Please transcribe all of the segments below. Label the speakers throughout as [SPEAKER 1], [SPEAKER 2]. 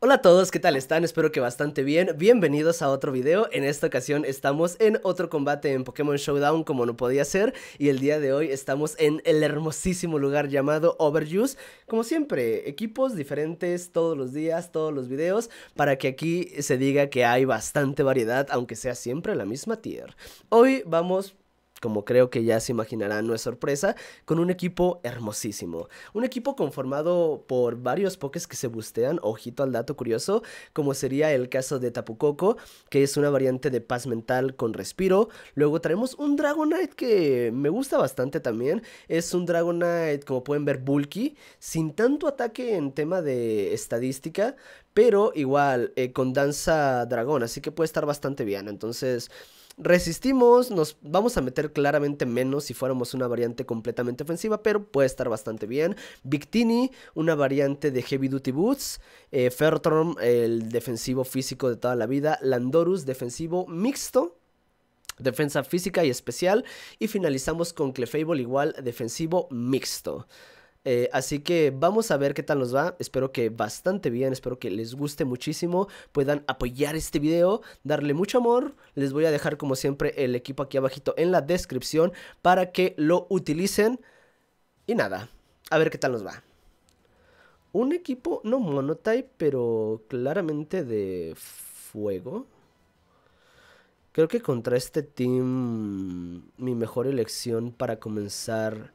[SPEAKER 1] Hola a todos, ¿qué tal están? Espero que bastante bien. Bienvenidos a otro video. En esta ocasión estamos en otro combate en Pokémon Showdown como no podía ser y el día de hoy estamos en el hermosísimo lugar llamado Overuse. Como siempre, equipos diferentes todos los días, todos los videos, para que aquí se diga que hay bastante variedad, aunque sea siempre la misma tier. Hoy vamos como creo que ya se imaginarán, no es sorpresa, con un equipo hermosísimo. Un equipo conformado por varios pokés que se bustean, ojito al dato curioso, como sería el caso de Tapucoco, que es una variante de paz mental con respiro. Luego traemos un Dragonite que me gusta bastante también. Es un Dragonite, como pueden ver, bulky, sin tanto ataque en tema de estadística, pero igual eh, con danza dragón, así que puede estar bastante bien. Entonces... Resistimos, nos vamos a meter claramente menos si fuéramos una variante completamente ofensiva, pero puede estar bastante bien. Victini, una variante de Heavy Duty Boots. Eh, el defensivo físico de toda la vida. Landorus, defensivo mixto, defensa física y especial. Y finalizamos con Clefable igual defensivo mixto. Eh, así que vamos a ver qué tal nos va. Espero que bastante bien, espero que les guste muchísimo, puedan apoyar este video, darle mucho amor. Les voy a dejar como siempre el equipo aquí abajito en la descripción para que lo utilicen. Y nada, a ver qué tal nos va. Un equipo, no monotype, pero claramente de fuego. Creo que contra este team mi mejor elección para comenzar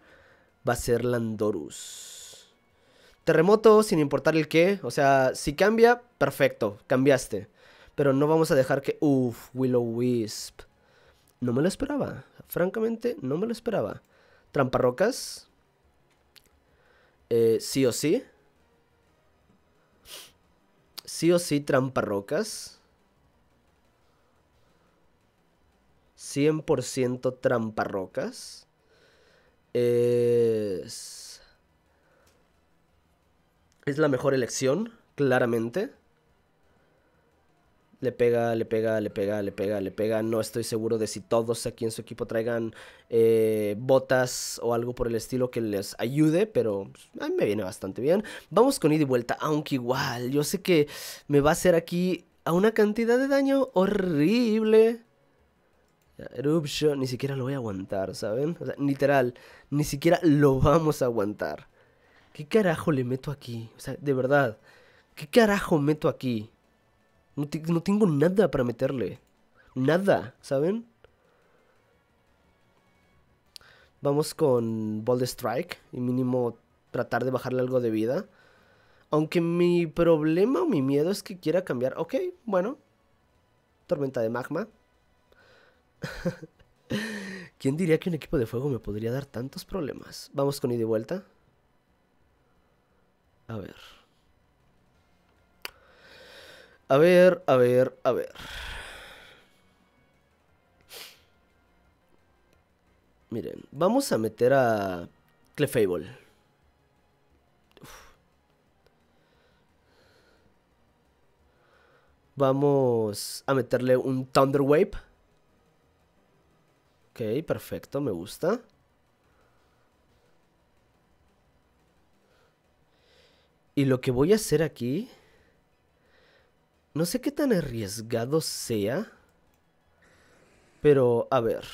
[SPEAKER 1] va a ser Landorus. Terremoto, sin importar el qué. O sea, si cambia, perfecto, cambiaste. Pero no vamos a dejar que... Uf, Willow Wisp. No me lo esperaba. Francamente, no me lo esperaba. Tramparrocas. Eh, sí o sí. Sí o sí, tramparrocas. 100% tramparrocas es... Es la mejor elección, claramente. Le pega, le pega, le pega, le pega, le pega. No estoy seguro de si todos aquí en su equipo traigan eh, botas o algo por el estilo que les ayude, pero pues, a mí me viene bastante bien. Vamos con ida y vuelta, aunque igual, yo sé que me va a hacer aquí a una cantidad de daño horrible. Eruption, ni siquiera lo voy a aguantar, ¿saben? O sea, literal, ni siquiera lo vamos a aguantar. ¿Qué carajo le meto aquí? O sea, de verdad, ¿qué carajo meto aquí? No, no tengo nada para meterle. Nada, ¿saben? Vamos con Bold Strike y mínimo tratar de bajarle algo de vida. Aunque mi problema o mi miedo es que quiera cambiar. Ok, bueno. Tormenta de magma. ¿Quién diría que un equipo de fuego me podría dar tantos problemas? Vamos con ida y vuelta. A ver. A ver, a ver, a ver. Miren, vamos a meter a Clefable. Vamos a meterle un Thunder Wave. Ok, perfecto, me gusta. Y lo que voy a hacer aquí... No sé qué tan arriesgado sea. Pero, a ver.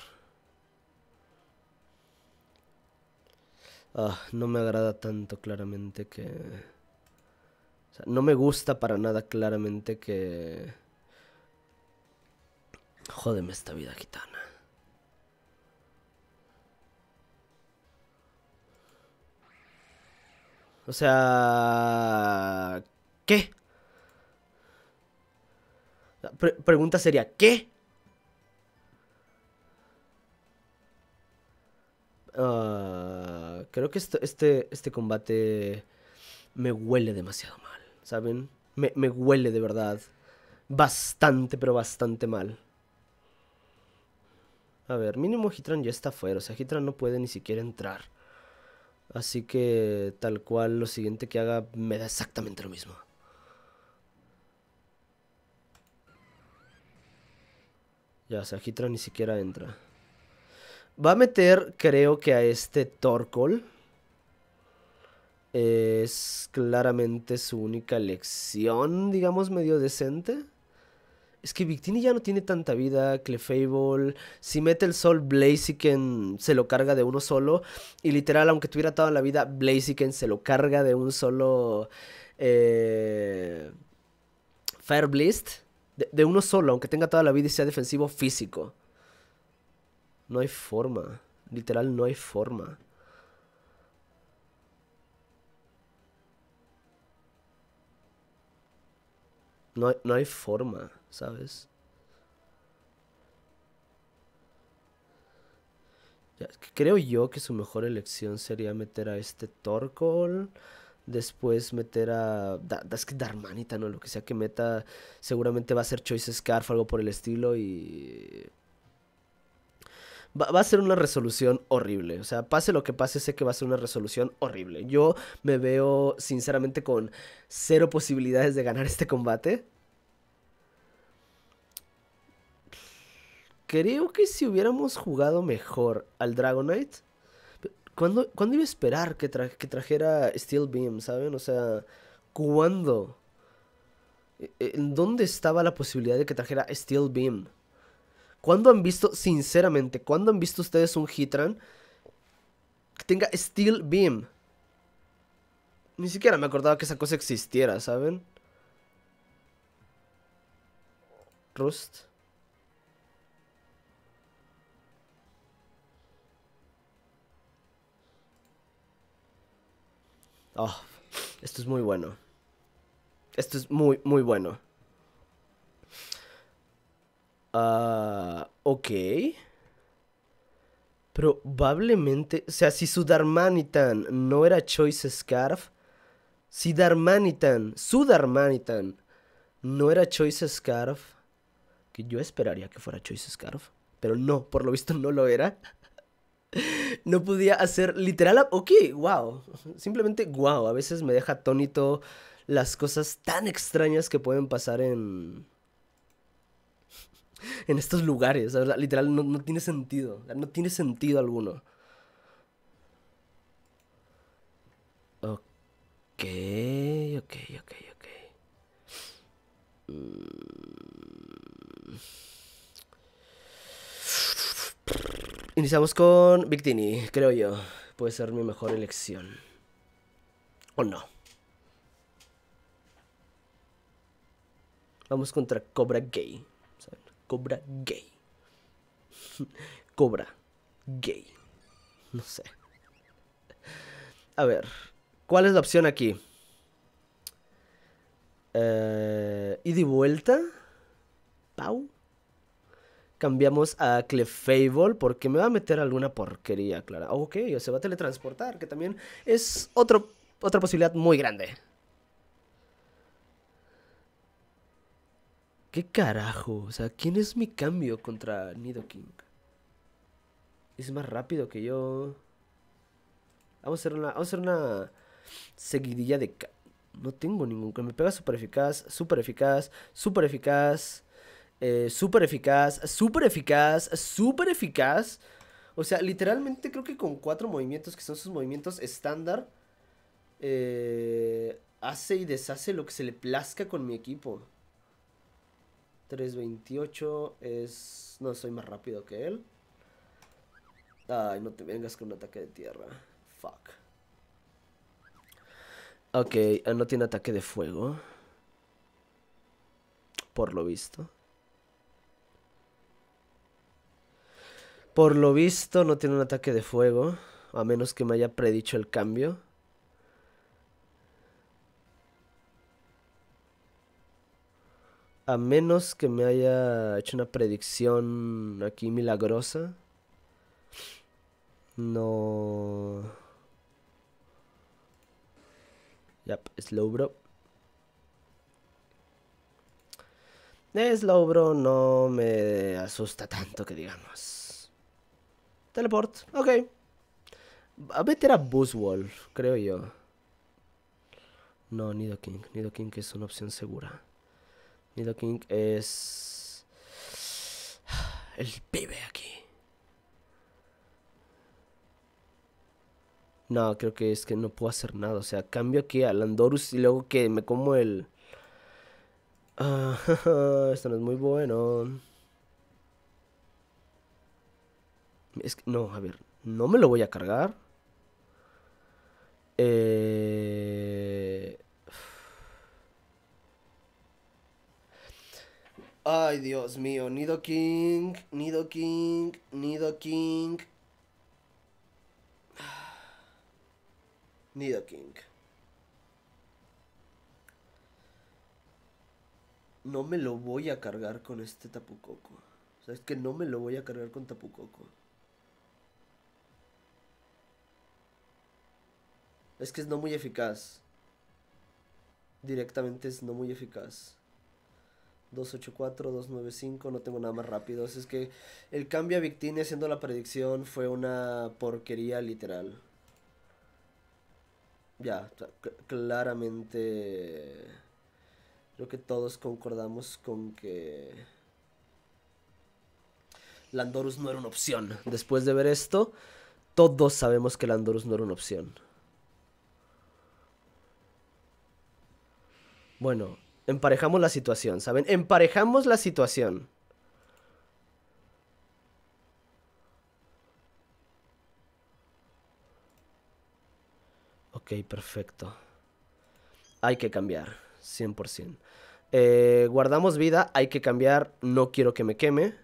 [SPEAKER 1] Ah, no me agrada tanto claramente que... O sea, no me gusta para nada claramente que... Jódeme esta vida gitana. O sea... ¿Qué? La pregunta sería, ¿qué? Ah, creo que este, este, combate me huele demasiado mal, ¿saben? Me, me huele de verdad. Bastante, pero bastante mal. A ver, mínimo Hitran ya está afuera. O sea, Hitran no puede ni siquiera entrar. Así que tal cual lo siguiente que haga me da exactamente lo mismo. Ya, Sajitra ni siquiera entra. Va a meter, creo que a este Torkoal. Es claramente su única elección, digamos, medio decente es que Victini ya no tiene tanta vida, Clefable, si mete el sol, Blaziken se lo carga de uno solo, y literal, aunque tuviera toda la vida, Blaziken se lo carga de un solo Fair eh, Fire de, de uno solo, aunque tenga toda la vida y sea defensivo físico. No hay forma, literal no hay forma. No, hay forma, ¿sabes? Creo yo que su mejor elección sería meter a este Torkoal. Después meter a. es que Darmanita, ¿no? lo que sea que meta. Seguramente va a ser Choice Scarf, algo por el estilo. Y va, a ser una resolución horrible. O sea, pase lo que pase, sé que va a ser una resolución horrible. Yo me veo sinceramente con cero posibilidades de ganar este combate. Creo que si hubiéramos jugado mejor al Dragonite... ¿Cuándo, iba a esperar que, que trajera Steel Beam, saben? O sea, ¿cuándo? E, ¿En dónde estaba la posibilidad de que trajera Steel Beam? ¿Cuándo han visto, sinceramente, cuándo han visto ustedes un Hitran que tenga Steel Beam? Ni siquiera me acordaba que esa cosa existiera, ¿saben? Rust. Oh, esto es muy bueno. Esto es muy, muy bueno. Ah, ok. Probablemente, o sea, si Darmanitan no era Choice Scarf, si Darmanitan, Darmanitan no era Choice Scarf, que yo esperaría que fuera Choice Scarf, pero no, por lo visto no lo era. no podía hacer literal, ok, wow, simplemente wow, a veces me deja atónito las cosas tan extrañas que pueden pasar en en estos lugares. Literal, no, no, tiene sentido. No tiene sentido alguno. Ok, ok, ok, ok. Mm. Iniciamos con Victini, creo yo. Puede ser mi mejor elección. ¿O no? Vamos contra Cobra Gay. Cobra gay. Cobra gay. No sé. A ver, ¿cuál es la opción aquí? Eh, y de vuelta? ¿Pau? Cambiamos a Clefable porque me va a meter alguna porquería, Clara. Ok, o se va a teletransportar, que también es otro, otra posibilidad muy grande. ¿Qué carajo? O sea, ¿quién es mi cambio contra Nidoking? Es más rápido que yo. Vamos a hacer una. Vamos a hacer una seguidilla de. No tengo ningún Me pega super eficaz, super eficaz, súper eficaz. Eh, súper eficaz, súper eficaz, Súper eficaz. O sea, literalmente creo que con cuatro movimientos que son sus movimientos estándar. Eh, hace y deshace lo que se le plazca con mi equipo. 328 es... No, soy más rápido que él. Ay, no te vengas con un ataque de tierra. Fuck. Ok, no tiene ataque de fuego. Por lo visto. Por lo visto no tiene un ataque de fuego. A menos que me haya predicho el cambio. A menos que me haya hecho una predicción aquí milagrosa. No. Yep, Slowbro. bro. Eh, slow bro no me asusta tanto que digamos. Teleport, ok. A meter a Buzzwolf, creo yo. No, Nido King. Nido King es una opción segura. King es... El pibe aquí. No, creo que es que no puedo hacer nada. O sea, cambio aquí a Landorus y luego que me como el... Ah, esto no es muy bueno. Es que, no, a ver. No me lo voy a cargar. Eh... Ay, Dios mío. Nido King, Nido King, Nido King. Nido King. No me lo voy a cargar con este tapucoco. O sea, es que no me lo voy a cargar con tapucoco. Es que es no muy eficaz. Directamente es no muy eficaz. 284, 295, no tengo nada más rápido. Así es que el cambio a Victini haciendo la predicción fue una porquería literal. Ya, claramente creo que todos concordamos con que Landorus no era una opción. Después de ver esto, todos sabemos que Landorus no era una opción. Bueno, Emparejamos la situación, ¿saben? Emparejamos la situación. Ok, perfecto. Hay que cambiar, 100%. Eh, guardamos vida, hay que cambiar, no quiero que me queme.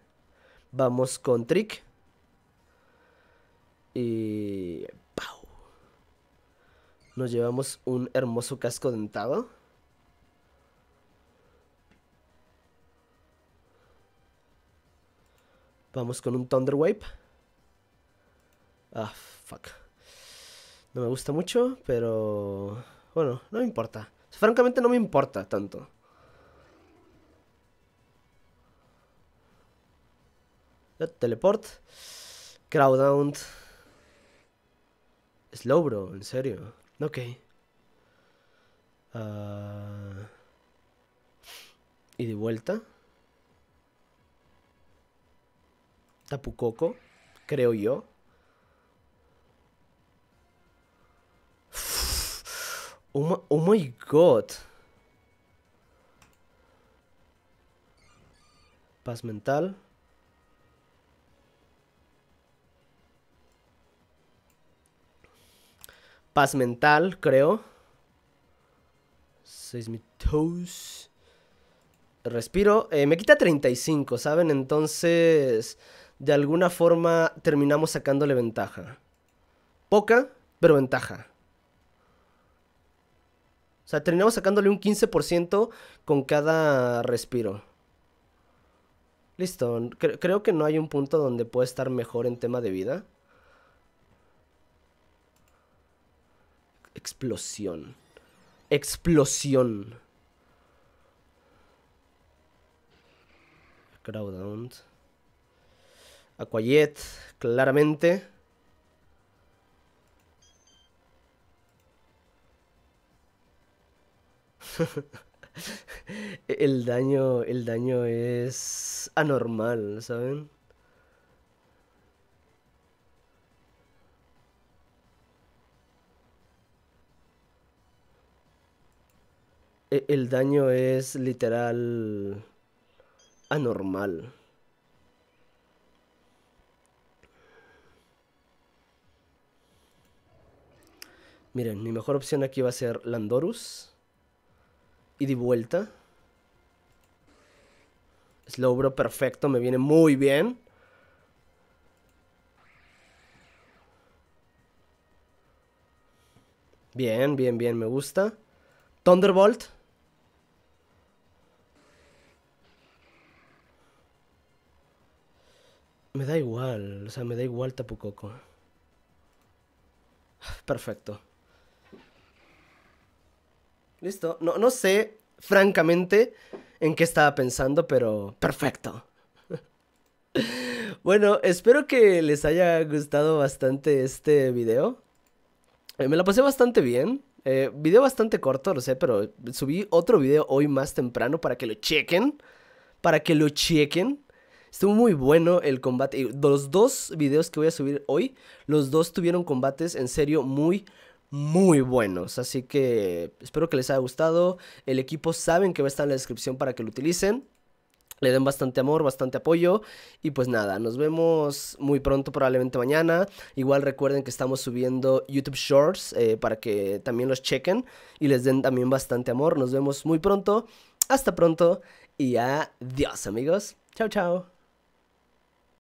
[SPEAKER 1] Vamos con Trick. Y... ¡Pau! Nos llevamos un hermoso casco dentado. Vamos con un Thunder Wave. Ah, fuck. No me gusta mucho, pero... Bueno, no me importa. francamente no me importa tanto. Teleport. Crowdown. Slow, bro, en serio. Ok. Ah. Y de vuelta. Tapucoco, creo yo. Oh, oh, my god. Paz mental. Paz mental, creo. mitos. Respiro. Eh, me quita 35, ¿saben? Entonces de alguna forma terminamos sacándole ventaja. Poca, pero ventaja. O sea, terminamos sacándole un 15% con cada respiro. Listo, creo que no hay un punto donde pueda estar mejor en tema de vida. Explosión. Explosión. Crowdowns. Aquajet, claramente. el daño, el daño es anormal, ¿saben? E, el daño es literal anormal. Miren, mi mejor opción aquí va a ser Landorus. Y de vuelta. Slowbro perfecto, me viene muy bien. Bien, bien, bien, me gusta. Thunderbolt. Me da igual, o sea, me da igual Tapu Coco. Perfecto. Listo. No, no sé, francamente, en qué estaba pensando, pero perfecto. bueno, espero que les haya gustado bastante este video. Eh, me lo pasé bastante bien. Eh, video bastante corto, lo sé, pero subí otro video hoy más temprano para que lo chequen. Para que lo chequen. Estuvo muy bueno el combate. Los dos videos que voy a subir hoy, los dos tuvieron combates en serio muy, muy buenos. Así que espero que les haya gustado. El equipo saben que va a estar en la descripción para que lo utilicen. Le den bastante amor, bastante apoyo. Y pues nada, nos vemos muy pronto, probablemente mañana. Igual recuerden que estamos subiendo YouTube Shorts eh, para que también los chequen y les den también bastante amor. Nos vemos muy pronto. Hasta pronto y adiós amigos. Chao, chao.